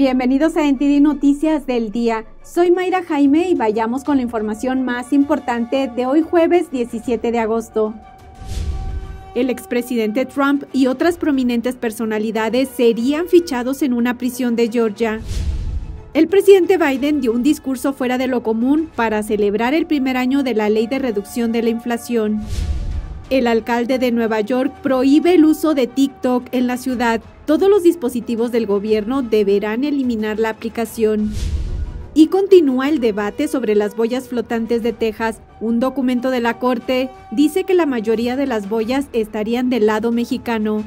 Bienvenidos a NTD Noticias del Día. Soy Mayra Jaime y vayamos con la información más importante de hoy jueves 17 de agosto. El expresidente Trump y otras prominentes personalidades serían fichados en una prisión de Georgia. El presidente Biden dio un discurso fuera de lo común para celebrar el primer año de la ley de reducción de la inflación. El alcalde de Nueva York prohíbe el uso de TikTok en la ciudad todos los dispositivos del gobierno deberán eliminar la aplicación. Y continúa el debate sobre las boyas flotantes de Texas. Un documento de la Corte dice que la mayoría de las boyas estarían del lado mexicano.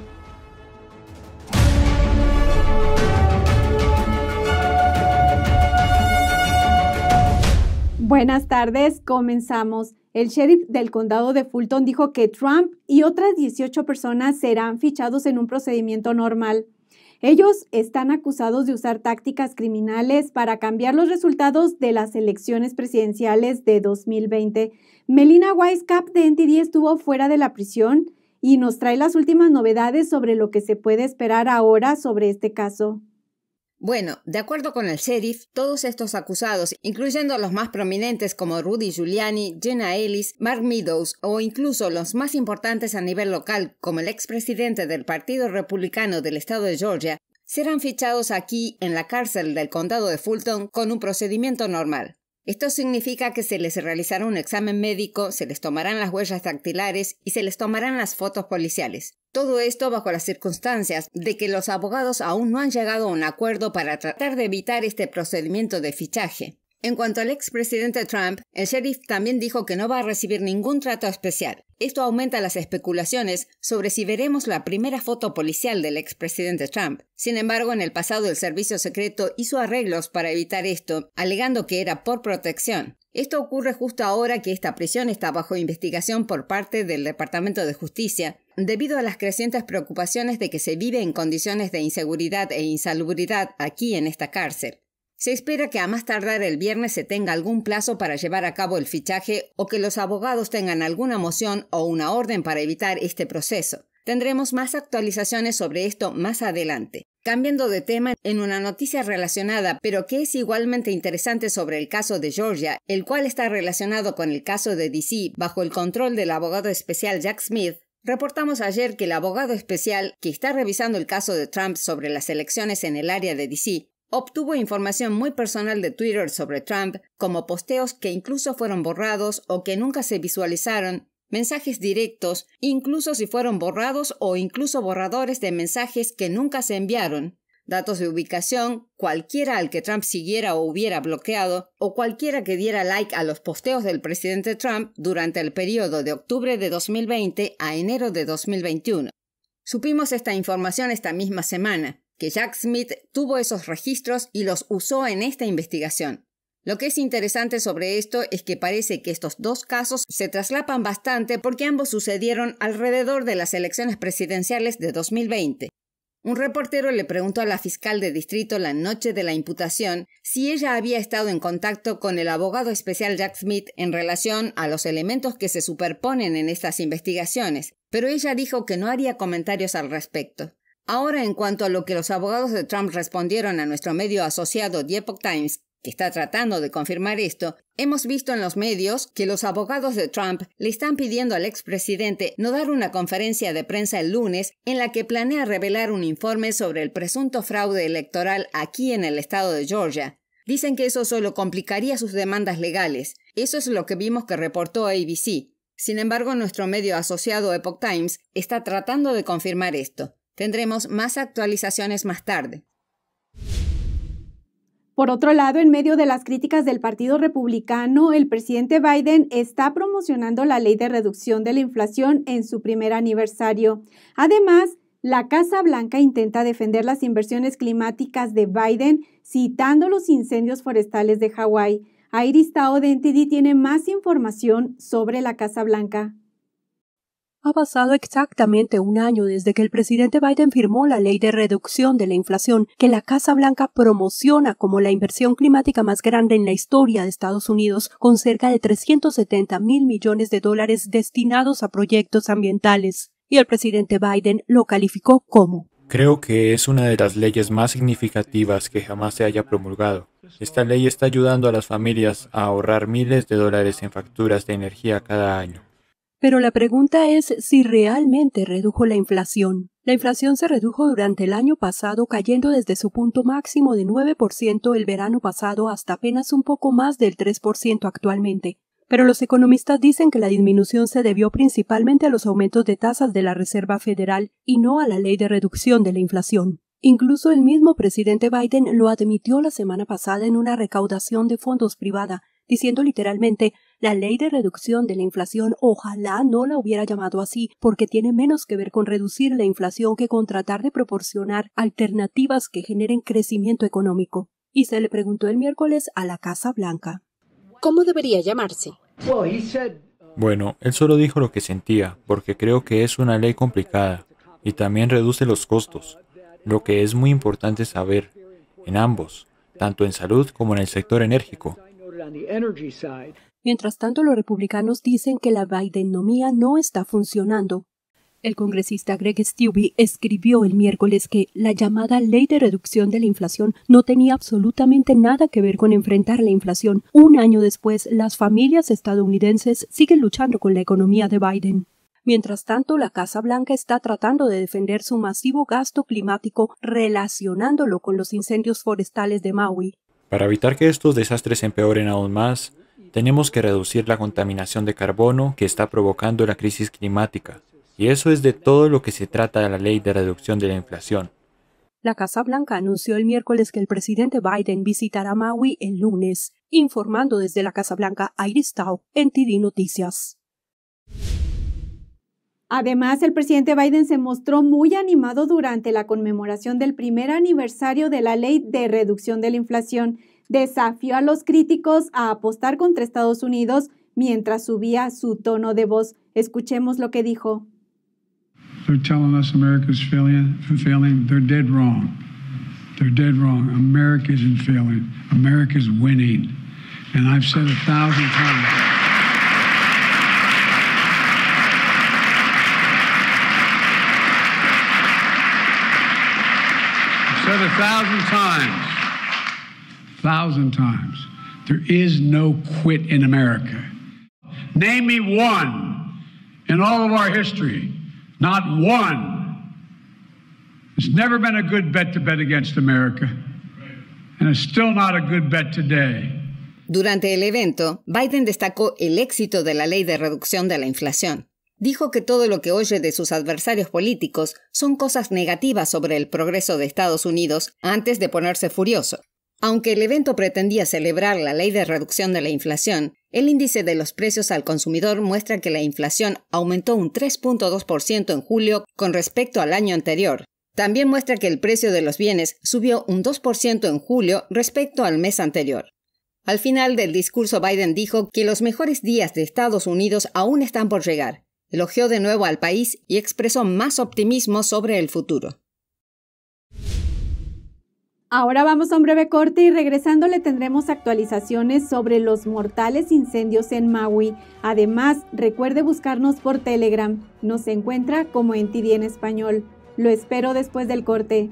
Buenas tardes, comenzamos. El sheriff del condado de Fulton dijo que Trump y otras 18 personas serán fichados en un procedimiento normal. Ellos están acusados de usar tácticas criminales para cambiar los resultados de las elecciones presidenciales de 2020. Melina Weisskopf de NTD estuvo fuera de la prisión y nos trae las últimas novedades sobre lo que se puede esperar ahora sobre este caso. Bueno, de acuerdo con el sheriff, todos estos acusados, incluyendo los más prominentes como Rudy Giuliani, Jenna Ellis, Mark Meadows o incluso los más importantes a nivel local como el expresidente del Partido Republicano del Estado de Georgia, serán fichados aquí en la cárcel del condado de Fulton con un procedimiento normal. Esto significa que se les realizará un examen médico, se les tomarán las huellas dactilares y se les tomarán las fotos policiales. Todo esto bajo las circunstancias de que los abogados aún no han llegado a un acuerdo para tratar de evitar este procedimiento de fichaje. En cuanto al expresidente Trump, el sheriff también dijo que no va a recibir ningún trato especial. Esto aumenta las especulaciones sobre si veremos la primera foto policial del expresidente Trump. Sin embargo, en el pasado el servicio secreto hizo arreglos para evitar esto, alegando que era por protección. Esto ocurre justo ahora que esta prisión está bajo investigación por parte del Departamento de Justicia, debido a las crecientes preocupaciones de que se vive en condiciones de inseguridad e insalubridad aquí en esta cárcel. Se espera que a más tardar el viernes se tenga algún plazo para llevar a cabo el fichaje o que los abogados tengan alguna moción o una orden para evitar este proceso. Tendremos más actualizaciones sobre esto más adelante. Cambiando de tema, en una noticia relacionada, pero que es igualmente interesante sobre el caso de Georgia, el cual está relacionado con el caso de DC bajo el control del abogado especial Jack Smith, reportamos ayer que el abogado especial que está revisando el caso de Trump sobre las elecciones en el área de DC obtuvo información muy personal de Twitter sobre Trump, como posteos que incluso fueron borrados o que nunca se visualizaron mensajes directos, incluso si fueron borrados o incluso borradores de mensajes que nunca se enviaron, datos de ubicación, cualquiera al que Trump siguiera o hubiera bloqueado, o cualquiera que diera like a los posteos del presidente Trump durante el periodo de octubre de 2020 a enero de 2021. Supimos esta información esta misma semana, que Jack Smith tuvo esos registros y los usó en esta investigación. Lo que es interesante sobre esto es que parece que estos dos casos se traslapan bastante porque ambos sucedieron alrededor de las elecciones presidenciales de 2020. Un reportero le preguntó a la fiscal de distrito la noche de la imputación si ella había estado en contacto con el abogado especial Jack Smith en relación a los elementos que se superponen en estas investigaciones, pero ella dijo que no haría comentarios al respecto. Ahora, en cuanto a lo que los abogados de Trump respondieron a nuestro medio asociado The Epoch Times, que está tratando de confirmar esto, hemos visto en los medios que los abogados de Trump le están pidiendo al expresidente no dar una conferencia de prensa el lunes en la que planea revelar un informe sobre el presunto fraude electoral aquí en el estado de Georgia. Dicen que eso solo complicaría sus demandas legales. Eso es lo que vimos que reportó ABC. Sin embargo, nuestro medio asociado Epoch Times está tratando de confirmar esto. Tendremos más actualizaciones más tarde. Por otro lado, en medio de las críticas del Partido Republicano, el presidente Biden está promocionando la ley de reducción de la inflación en su primer aniversario. Además, la Casa Blanca intenta defender las inversiones climáticas de Biden citando los incendios forestales de Hawái. Iris Tao de NTD tiene más información sobre la Casa Blanca. Ha pasado exactamente un año desde que el presidente Biden firmó la ley de reducción de la inflación que la Casa Blanca promociona como la inversión climática más grande en la historia de Estados Unidos, con cerca de 370 mil millones de dólares destinados a proyectos ambientales. Y el presidente Biden lo calificó como Creo que es una de las leyes más significativas que jamás se haya promulgado. Esta ley está ayudando a las familias a ahorrar miles de dólares en facturas de energía cada año. Pero la pregunta es si realmente redujo la inflación. La inflación se redujo durante el año pasado cayendo desde su punto máximo de 9% el verano pasado hasta apenas un poco más del 3% actualmente. Pero los economistas dicen que la disminución se debió principalmente a los aumentos de tasas de la Reserva Federal y no a la ley de reducción de la inflación. Incluso el mismo presidente Biden lo admitió la semana pasada en una recaudación de fondos privada, diciendo literalmente la ley de reducción de la inflación ojalá no la hubiera llamado así, porque tiene menos que ver con reducir la inflación que con tratar de proporcionar alternativas que generen crecimiento económico. Y se le preguntó el miércoles a la Casa Blanca. ¿Cómo debería llamarse? Bueno, él solo dijo lo que sentía, porque creo que es una ley complicada y también reduce los costos, lo que es muy importante saber, en ambos, tanto en salud como en el sector enérgico. Mientras tanto, los republicanos dicen que la Bidenomía no está funcionando. El congresista Greg Stubbe escribió el miércoles que la llamada ley de reducción de la inflación no tenía absolutamente nada que ver con enfrentar la inflación. Un año después, las familias estadounidenses siguen luchando con la economía de Biden. Mientras tanto, la Casa Blanca está tratando de defender su masivo gasto climático relacionándolo con los incendios forestales de Maui. Para evitar que estos desastres empeoren aún más, tenemos que reducir la contaminación de carbono que está provocando la crisis climática, y eso es de todo lo que se trata de la ley de reducción de la inflación. La Casa Blanca anunció el miércoles que el presidente Biden visitará Maui el lunes, informando desde la Casa Blanca Iris en TD Noticias. Además, el presidente Biden se mostró muy animado durante la conmemoración del primer aniversario de la ley de reducción de la inflación desafió a los críticos a apostar contra Estados Unidos mientras subía su tono de voz. Escuchemos lo que dijo. They're telling us America's failing. failing. They're dead wrong. They're dead wrong. America isn't failing. America's winning. And I've said a thousand times. I've said a thousand times thousand times. There is no quit in America. Name me one in all of our history. Not one. It's never been a good bet to bet against America. And it's still not a good bet today. Durante el evento, Biden destacó el éxito de la ley de reducción de la inflación. Dijo que todo lo que oye de sus adversarios políticos son cosas negativas sobre el progreso de Estados Unidos antes de ponerse furioso, aunque el evento pretendía celebrar la ley de reducción de la inflación, el índice de los precios al consumidor muestra que la inflación aumentó un 3.2% en julio con respecto al año anterior. También muestra que el precio de los bienes subió un 2% en julio respecto al mes anterior. Al final del discurso, Biden dijo que los mejores días de Estados Unidos aún están por llegar. Elogió de nuevo al país y expresó más optimismo sobre el futuro. Ahora vamos a un breve corte y regresando le tendremos actualizaciones sobre los mortales incendios en Maui. Además, recuerde buscarnos por Telegram. Nos encuentra como en en español. Lo espero después del corte.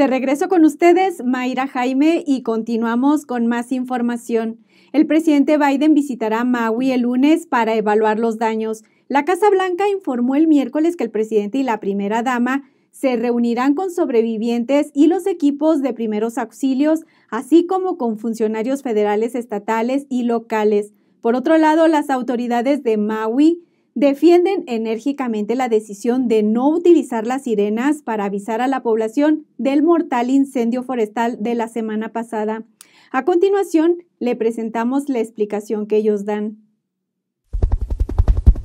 De regreso con ustedes, Mayra Jaime, y continuamos con más información. El presidente Biden visitará Maui el lunes para evaluar los daños. La Casa Blanca informó el miércoles que el presidente y la primera dama se reunirán con sobrevivientes y los equipos de primeros auxilios, así como con funcionarios federales, estatales y locales. Por otro lado, las autoridades de Maui defienden enérgicamente la decisión de no utilizar las sirenas para avisar a la población del mortal incendio forestal de la semana pasada. A continuación, le presentamos la explicación que ellos dan.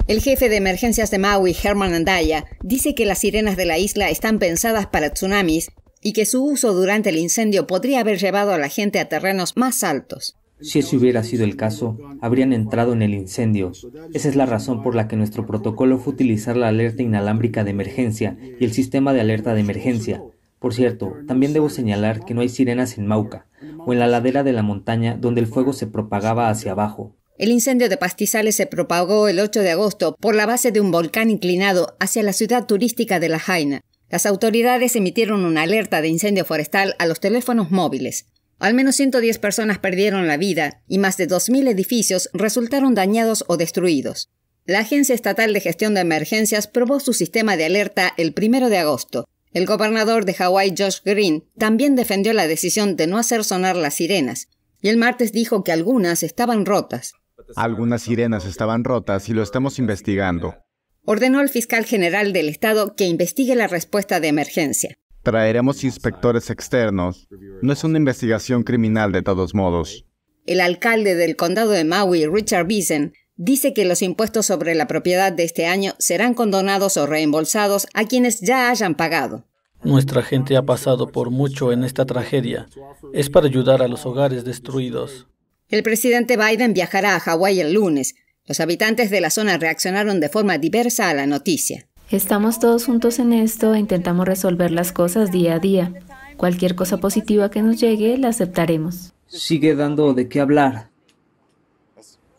El jefe de emergencias de Maui, Herman Andaya, dice que las sirenas de la isla están pensadas para tsunamis y que su uso durante el incendio podría haber llevado a la gente a terrenos más altos. Si ese hubiera sido el caso, habrían entrado en el incendio. Esa es la razón por la que nuestro protocolo fue utilizar la alerta inalámbrica de emergencia y el sistema de alerta de emergencia. Por cierto, también debo señalar que no hay sirenas en Mauca, o en la ladera de la montaña donde el fuego se propagaba hacia abajo. El incendio de Pastizales se propagó el 8 de agosto por la base de un volcán inclinado hacia la ciudad turística de La Jaina. Las autoridades emitieron una alerta de incendio forestal a los teléfonos móviles. Al menos 110 personas perdieron la vida y más de 2.000 edificios resultaron dañados o destruidos. La Agencia Estatal de Gestión de Emergencias probó su sistema de alerta el 1 de agosto. El gobernador de Hawái, Josh Green, también defendió la decisión de no hacer sonar las sirenas, y el martes dijo que algunas estaban rotas. Algunas sirenas estaban rotas y lo estamos investigando. Ordenó al fiscal general del estado que investigue la respuesta de emergencia. Traeremos inspectores externos. No es una investigación criminal de todos modos. El alcalde del condado de Maui, Richard Bison, dice que los impuestos sobre la propiedad de este año serán condonados o reembolsados a quienes ya hayan pagado. Nuestra gente ha pasado por mucho en esta tragedia. Es para ayudar a los hogares destruidos. El presidente Biden viajará a Hawái el lunes. Los habitantes de la zona reaccionaron de forma diversa a la noticia. Estamos todos juntos en esto e intentamos resolver las cosas día a día. Cualquier cosa positiva que nos llegue la aceptaremos. Sigue dando de qué hablar.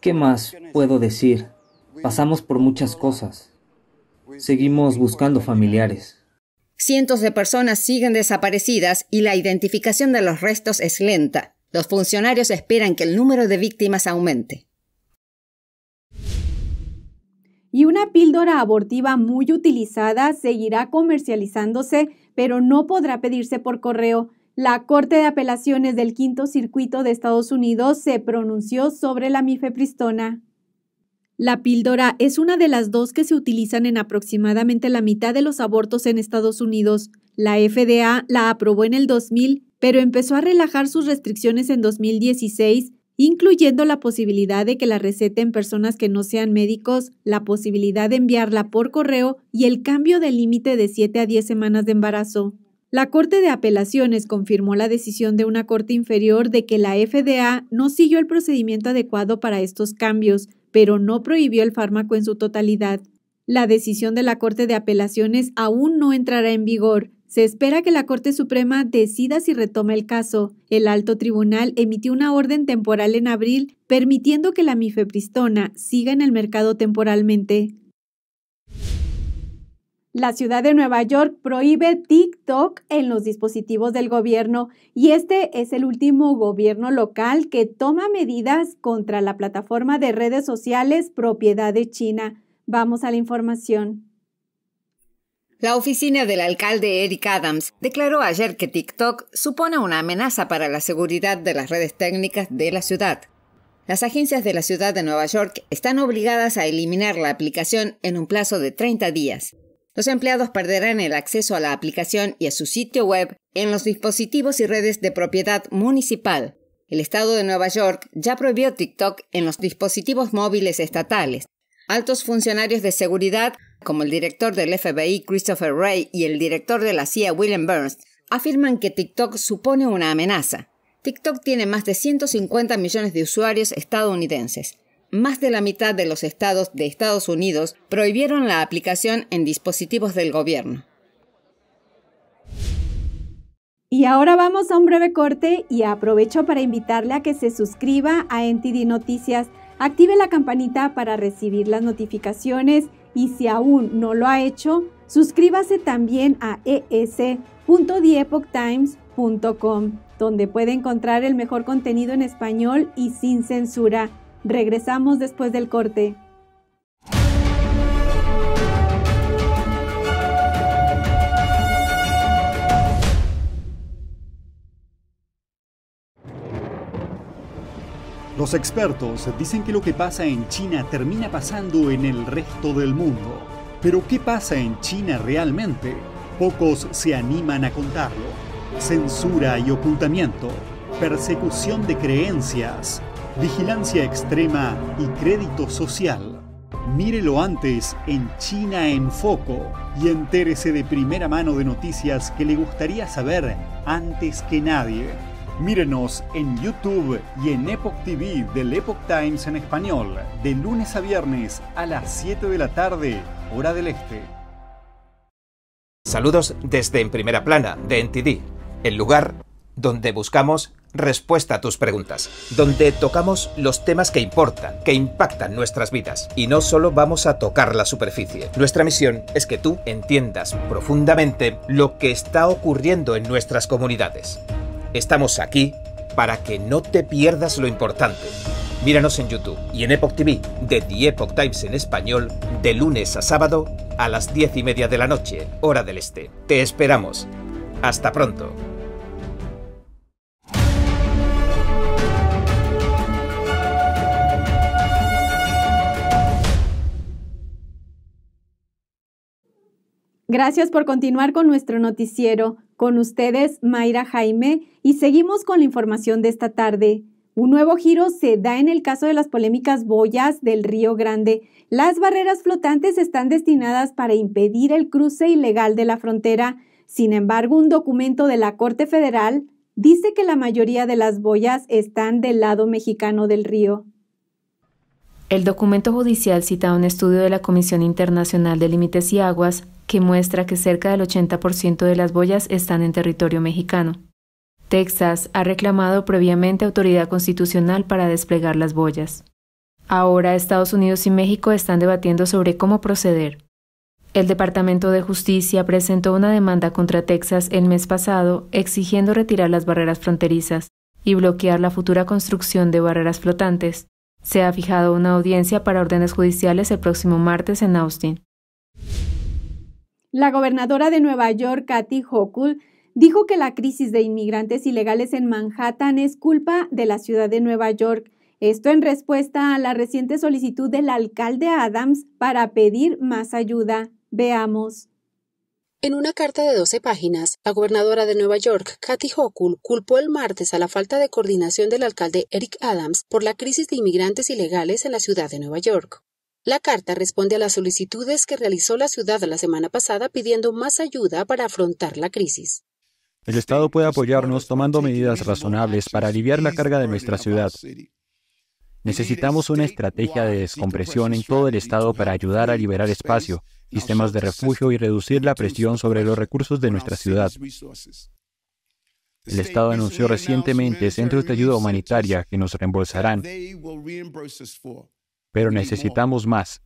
¿Qué más puedo decir? Pasamos por muchas cosas. Seguimos buscando familiares. Cientos de personas siguen desaparecidas y la identificación de los restos es lenta. Los funcionarios esperan que el número de víctimas aumente. y una píldora abortiva muy utilizada seguirá comercializándose, pero no podrá pedirse por correo. La Corte de Apelaciones del Quinto Circuito de Estados Unidos se pronunció sobre la mifepristona. La píldora es una de las dos que se utilizan en aproximadamente la mitad de los abortos en Estados Unidos. La FDA la aprobó en el 2000, pero empezó a relajar sus restricciones en 2016 incluyendo la posibilidad de que la receten personas que no sean médicos, la posibilidad de enviarla por correo y el cambio del límite de 7 a 10 semanas de embarazo. La Corte de Apelaciones confirmó la decisión de una Corte inferior de que la FDA no siguió el procedimiento adecuado para estos cambios, pero no prohibió el fármaco en su totalidad. La decisión de la Corte de Apelaciones aún no entrará en vigor, se espera que la Corte Suprema decida si retoma el caso. El alto tribunal emitió una orden temporal en abril permitiendo que la mifepristona siga en el mercado temporalmente. La ciudad de Nueva York prohíbe TikTok en los dispositivos del gobierno y este es el último gobierno local que toma medidas contra la plataforma de redes sociales propiedad de China. Vamos a la información. La oficina del alcalde Eric Adams declaró ayer que TikTok supone una amenaza para la seguridad de las redes técnicas de la ciudad. Las agencias de la ciudad de Nueva York están obligadas a eliminar la aplicación en un plazo de 30 días. Los empleados perderán el acceso a la aplicación y a su sitio web en los dispositivos y redes de propiedad municipal. El Estado de Nueva York ya prohibió TikTok en los dispositivos móviles estatales. Altos funcionarios de seguridad como el director del FBI Christopher Wray y el director de la CIA William Burns, afirman que TikTok supone una amenaza. TikTok tiene más de 150 millones de usuarios estadounidenses. Más de la mitad de los estados de Estados Unidos prohibieron la aplicación en dispositivos del gobierno. Y ahora vamos a un breve corte y aprovecho para invitarle a que se suscriba a NTD Noticias, active la campanita para recibir las notificaciones y si aún no lo ha hecho, suscríbase también a es.diepochtimes.com, donde puede encontrar el mejor contenido en español y sin censura. Regresamos después del corte. Los expertos dicen que lo que pasa en China termina pasando en el resto del mundo. Pero ¿qué pasa en China realmente? Pocos se animan a contarlo. Censura y ocultamiento, persecución de creencias, vigilancia extrema y crédito social. Mírelo antes en China en Foco y entérese de primera mano de noticias que le gustaría saber antes que nadie. Mírenos en YouTube y en Epoch TV del Epoch Times en español, de lunes a viernes a las 7 de la tarde, hora del este. Saludos desde En Primera Plana, de NTD, el lugar donde buscamos respuesta a tus preguntas, donde tocamos los temas que importan, que impactan nuestras vidas. Y no solo vamos a tocar la superficie. Nuestra misión es que tú entiendas profundamente lo que está ocurriendo en nuestras comunidades. Estamos aquí para que no te pierdas lo importante. Míranos en YouTube y en Epoch TV de The Epoch Times en español de lunes a sábado a las 10 y media de la noche, hora del este. Te esperamos. Hasta pronto. Gracias por continuar con nuestro noticiero. Con ustedes, Mayra Jaime, y seguimos con la información de esta tarde. Un nuevo giro se da en el caso de las polémicas boyas del Río Grande. Las barreras flotantes están destinadas para impedir el cruce ilegal de la frontera. Sin embargo, un documento de la Corte Federal dice que la mayoría de las boyas están del lado mexicano del río. El documento judicial cita un estudio de la Comisión Internacional de Límites y Aguas que muestra que cerca del 80% de las boyas están en territorio mexicano. Texas ha reclamado previamente autoridad constitucional para desplegar las boyas. Ahora Estados Unidos y México están debatiendo sobre cómo proceder. El Departamento de Justicia presentó una demanda contra Texas el mes pasado exigiendo retirar las barreras fronterizas y bloquear la futura construcción de barreras flotantes. Se ha fijado una audiencia para órdenes judiciales el próximo martes en Austin. La gobernadora de Nueva York, Kathy Hochul, dijo que la crisis de inmigrantes ilegales en Manhattan es culpa de la ciudad de Nueva York. Esto en respuesta a la reciente solicitud del alcalde Adams para pedir más ayuda. Veamos. En una carta de 12 páginas, la gobernadora de Nueva York, Kathy Hochul, culpó el martes a la falta de coordinación del alcalde Eric Adams por la crisis de inmigrantes ilegales en la ciudad de Nueva York. La carta responde a las solicitudes que realizó la ciudad la semana pasada pidiendo más ayuda para afrontar la crisis. El Estado puede apoyarnos tomando medidas razonables para aliviar la carga de nuestra ciudad. Necesitamos una estrategia de descompresión en todo el Estado para ayudar a liberar espacio, sistemas de refugio y reducir la presión sobre los recursos de nuestra ciudad. El Estado anunció recientemente centros de ayuda humanitaria que nos reembolsarán pero necesitamos más.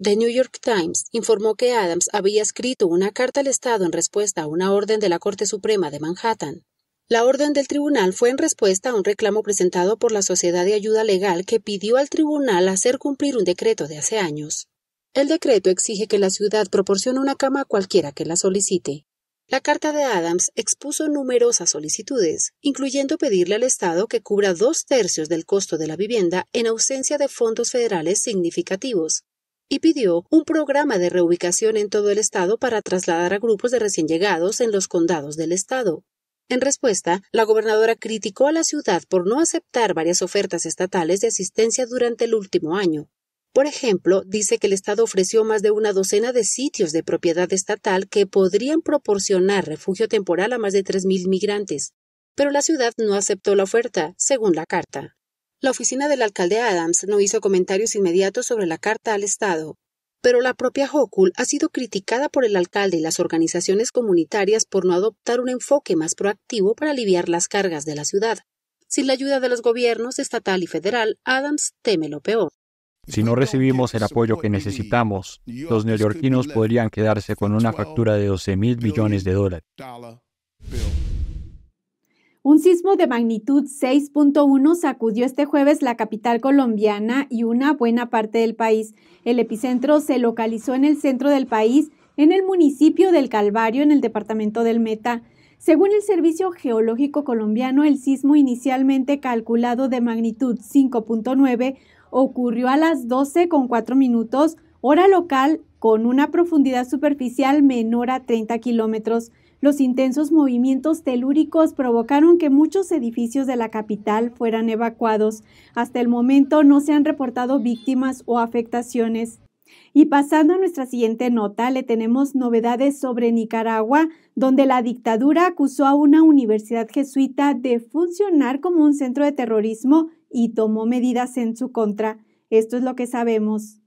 The New York Times informó que Adams había escrito una carta al Estado en respuesta a una orden de la Corte Suprema de Manhattan. La orden del tribunal fue en respuesta a un reclamo presentado por la Sociedad de Ayuda Legal que pidió al tribunal hacer cumplir un decreto de hace años. El decreto exige que la ciudad proporcione una cama a cualquiera que la solicite. La carta de Adams expuso numerosas solicitudes, incluyendo pedirle al Estado que cubra dos tercios del costo de la vivienda en ausencia de fondos federales significativos, y pidió un programa de reubicación en todo el Estado para trasladar a grupos de recién llegados en los condados del Estado. En respuesta, la gobernadora criticó a la ciudad por no aceptar varias ofertas estatales de asistencia durante el último año, por ejemplo, dice que el Estado ofreció más de una docena de sitios de propiedad estatal que podrían proporcionar refugio temporal a más de 3.000 migrantes, pero la ciudad no aceptó la oferta, según la carta. La oficina del alcalde Adams no hizo comentarios inmediatos sobre la carta al Estado, pero la propia Hokul ha sido criticada por el alcalde y las organizaciones comunitarias por no adoptar un enfoque más proactivo para aliviar las cargas de la ciudad. Sin la ayuda de los gobiernos estatal y federal, Adams teme lo peor. Si no recibimos el apoyo que necesitamos, los neoyorquinos podrían quedarse con una factura de 12 mil millones de dólares. Un sismo de magnitud 6.1 sacudió este jueves la capital colombiana y una buena parte del país. El epicentro se localizó en el centro del país, en el municipio del Calvario, en el departamento del Meta. Según el Servicio Geológico Colombiano, el sismo inicialmente calculado de magnitud 5.9 ocurrió a las 12 con 4 minutos, hora local, con una profundidad superficial menor a 30 kilómetros. Los intensos movimientos telúricos provocaron que muchos edificios de la capital fueran evacuados. Hasta el momento no se han reportado víctimas o afectaciones. Y pasando a nuestra siguiente nota, le tenemos novedades sobre Nicaragua, donde la dictadura acusó a una universidad jesuita de funcionar como un centro de terrorismo y tomó medidas en su contra. Esto es lo que sabemos.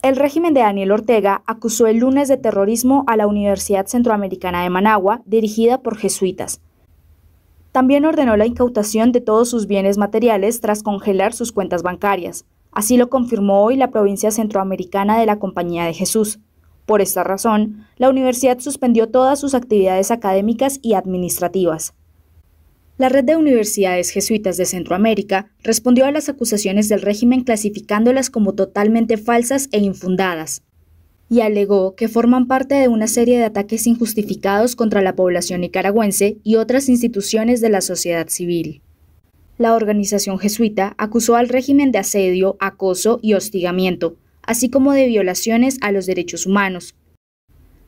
El régimen de Daniel Ortega acusó el lunes de terrorismo a la Universidad Centroamericana de Managua, dirigida por jesuitas. También ordenó la incautación de todos sus bienes materiales tras congelar sus cuentas bancarias. Así lo confirmó hoy la provincia centroamericana de la Compañía de Jesús. Por esta razón, la universidad suspendió todas sus actividades académicas y administrativas. La Red de Universidades Jesuitas de Centroamérica respondió a las acusaciones del régimen clasificándolas como totalmente falsas e infundadas, y alegó que forman parte de una serie de ataques injustificados contra la población nicaragüense y otras instituciones de la sociedad civil. La organización jesuita acusó al régimen de asedio, acoso y hostigamiento, así como de violaciones a los derechos humanos.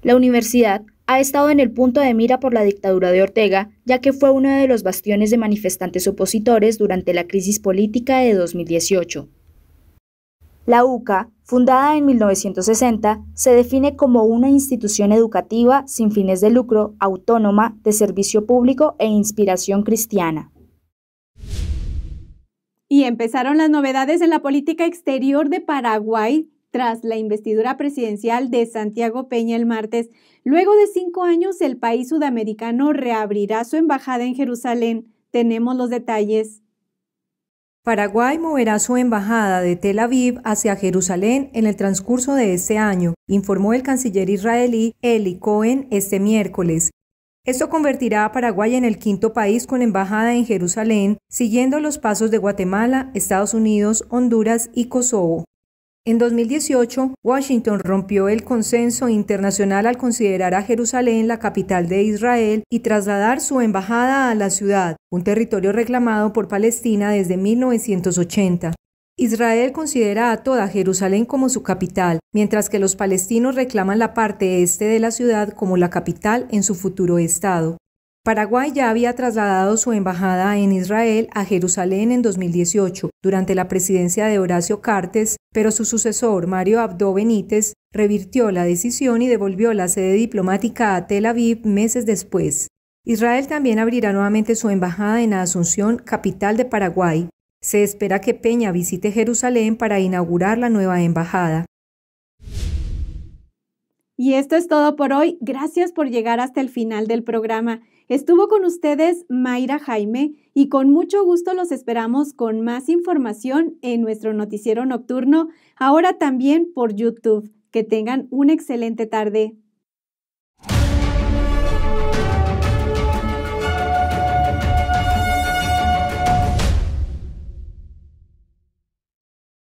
La universidad ha estado en el punto de mira por la dictadura de Ortega, ya que fue uno de los bastiones de manifestantes opositores durante la crisis política de 2018. La UCA, fundada en 1960, se define como una institución educativa sin fines de lucro, autónoma, de servicio público e inspiración cristiana. Y empezaron las novedades en la política exterior de Paraguay tras la investidura presidencial de Santiago Peña el martes. Luego de cinco años, el país sudamericano reabrirá su embajada en Jerusalén. Tenemos los detalles. Paraguay moverá su embajada de Tel Aviv hacia Jerusalén en el transcurso de este año, informó el canciller israelí Eli Cohen este miércoles. Esto convertirá a Paraguay en el quinto país con embajada en Jerusalén, siguiendo los pasos de Guatemala, Estados Unidos, Honduras y Kosovo. En 2018, Washington rompió el consenso internacional al considerar a Jerusalén la capital de Israel y trasladar su embajada a la ciudad, un territorio reclamado por Palestina desde 1980. Israel considera a toda Jerusalén como su capital, mientras que los palestinos reclaman la parte este de la ciudad como la capital en su futuro estado. Paraguay ya había trasladado su embajada en Israel a Jerusalén en 2018, durante la presidencia de Horacio Cartes, pero su sucesor, Mario Abdo Benítez, revirtió la decisión y devolvió la sede diplomática a Tel Aviv meses después. Israel también abrirá nuevamente su embajada en Asunción, capital de Paraguay. Se espera que Peña visite Jerusalén para inaugurar la nueva embajada. Y esto es todo por hoy. Gracias por llegar hasta el final del programa. Estuvo con ustedes Mayra Jaime y con mucho gusto los esperamos con más información en nuestro noticiero nocturno, ahora también por YouTube. Que tengan una excelente tarde.